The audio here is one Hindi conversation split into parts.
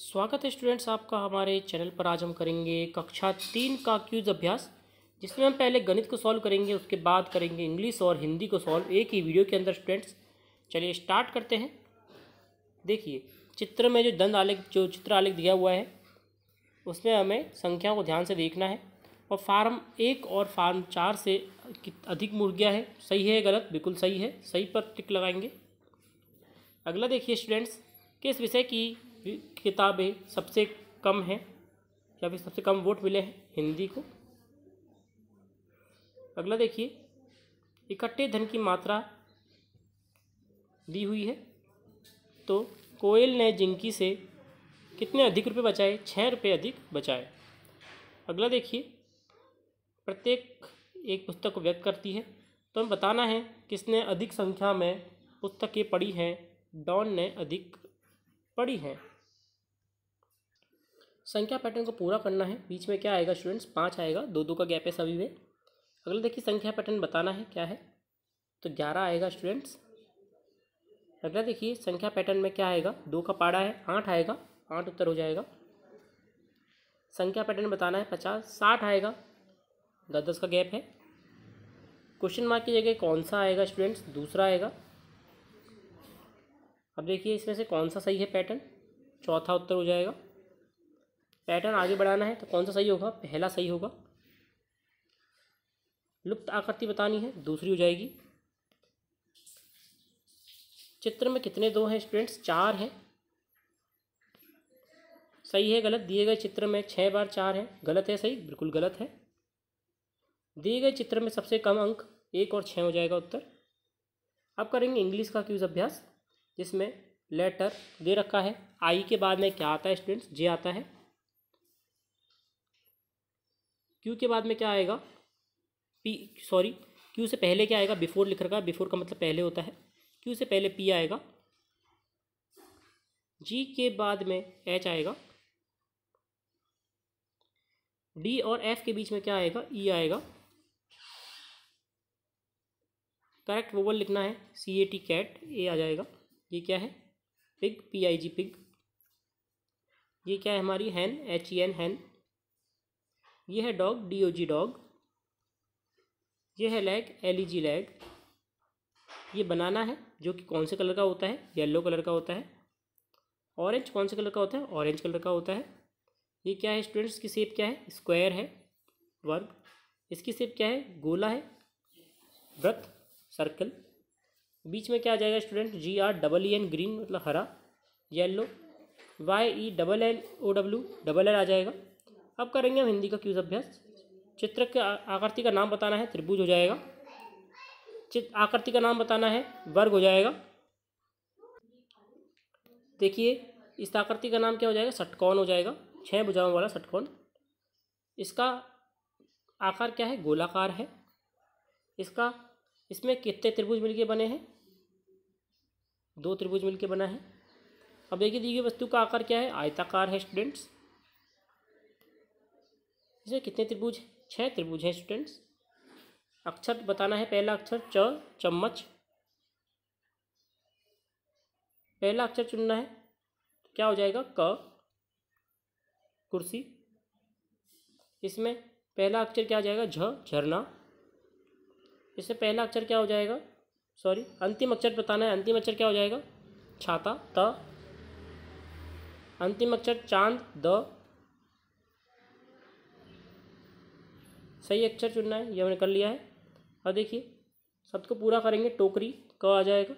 स्वागत है स्टूडेंट्स आपका हमारे चैनल पर आज हम करेंगे कक्षा तीन का क्यूज अभ्यास जिसमें हम पहले गणित को सॉल्व करेंगे उसके बाद करेंगे इंग्लिश और हिंदी को सॉल्व एक ही वीडियो के अंदर स्टूडेंट्स चलिए स्टार्ट करते हैं देखिए चित्र में जो दंड आलेख जो चित्र आलेख दिया हुआ है उसमें हमें संख्या को ध्यान से देखना है और फार्म एक और फार्म चार से अधिक मुर्गियाँ है सही है गलत बिल्कुल सही है सही पर टिक लगाएंगे अगला देखिए स्टूडेंट्स किस विषय की किताबें सबसे कम हैं या फिर सबसे कम वोट मिले हैं हिंदी को अगला देखिए इकट्ठे धन की मात्रा दी हुई है तो कोयल ने जिंकी से कितने अधिक रुपए बचाए छः रुपये अधिक बचाए अगला देखिए प्रत्येक एक पुस्तक को व्यक्त करती है तो हमें बताना है किसने अधिक संख्या में पुस्तकें पढ़ी हैं डॉन ने अधिक पढ़ी हैं संख्या पैटर्न को पूरा करना है बीच में क्या आएगा स्टूडेंट्स पाँच आएगा दो दो का गैप है सभी में अगला देखिए संख्या पैटर्न बताना है क्या है तो ग्यारह आएगा स्टूडेंट्स अगला देखिए संख्या पैटर्न में क्या आएगा दो का पाड़ा है आठ आएगा आठ उत्तर हो जाएगा संख्या पैटर्न बताना है पचास साठ आएगा दस दस का गैप है क्वेश्चन मार्क की जगह कौन सा आएगा स्टूडेंट्स दूसरा आएगा अब देखिए इसमें से कौन सा सही है पैटर्न चौथा उत्तर हो जाएगा पैटर्न आगे बढ़ाना है तो कौन सा सही होगा पहला सही होगा लुप्त आकृति बतानी है दूसरी हो जाएगी चित्र में कितने दो हैं स्टूडेंट्स चार हैं सही है गलत दिए गए चित्र में छः बार चार हैं गलत है सही बिल्कुल गलत है दिए गए चित्र में सबसे कम अंक एक और छः हो जाएगा उत्तर अब करेंगे इंग्लिश का क्यूज अभ्यास जिसमें लेटर दे रखा है आई के बाद में क्या आता है स्टूडेंट्स जे आता है क्यू के बाद में क्या आएगा पी सॉरी क्यू से पहले क्या आएगा बिफोर लिख रखा है बिफोर का मतलब पहले होता है क्यू से पहले पी आएगा जी के बाद में एच आएगा डी और एफ के बीच में क्या आएगा ई e आएगा करेक्ट वोवल लिखना है सी ए टी कैट ए आ जाएगा ये क्या है pig P I G pig ये क्या है हमारी हैन एच ई एन हैन ये है dog D O G dog ये है leg L E e G leg ये बनाना है जो कि कौन से कलर का होता है येलो कलर का होता है ऑरेंज कौन से कलर का होता है ऑरेंज कलर का होता है ये क्या है स्टूडेंट्स की सेप क्या है स्क्वायर है वर्ग इसकी सेप क्या है गोला है वृत्त सर्कल बीच में क्या आ जाएगा student G R double E N green मतलब हरा yellow Y E double L O W double L आ जाएगा अब करेंगे हम हिंदी का क्यूज अभ्यास चित्र के आकृति का नाम बताना है त्रिभुज हो जाएगा चित्र आकृति का नाम बताना है वर्ग हो जाएगा देखिए इस आकृति का नाम क्या हो जाएगा सटकौन हो जाएगा छः भुजाओं वाला सटकौन इसका आकार क्या है गोलाकार है इसका इसमें कितने त्रिभुज मिलके बने हैं दो त्रिभुज मिलके बना है अब देखिए दी गई वस्तु का आकार क्या है आयताकार है स्टूडेंट्स इसमें कितने त्रिभुज छह छः त्रिभुज हैं स्टूडेंट्स अक्षर बताना है पहला अक्षर च चम्मच पहला अक्षर चुनना है तो क्या हो जाएगा क कुर्सी इसमें पहला अक्षर क्या हो जाएगा झ झरना इससे पहला अक्षर क्या हो जाएगा सॉरी अंतिम अक्षर बताना है अंतिम अक्षर क्या हो जाएगा छाता त अंतिम अक्षर चांद द सही अक्षर अच्छा चुनना है ये हमने कर लिया है और देखिए शब्द को पूरा करेंगे टोकरी क आ जाएगा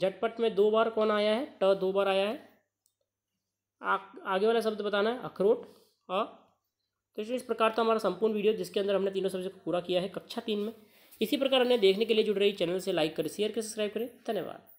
झटपट में दो बार कौन आया है ट दो बार आया है आ, आगे वाला शब्द बताना है अखरोट और तो इस प्रकार तो हमारा संपूर्ण वीडियो जिसके अंदर हमने तीनों सब्जेक्ट पूरा किया है कक्षा तीन में इसी प्रकार हमने देखने के लिए जुड़ रही चैनल से लाइक करें शेयर करें सब्सक्राइब करें धन्यवाद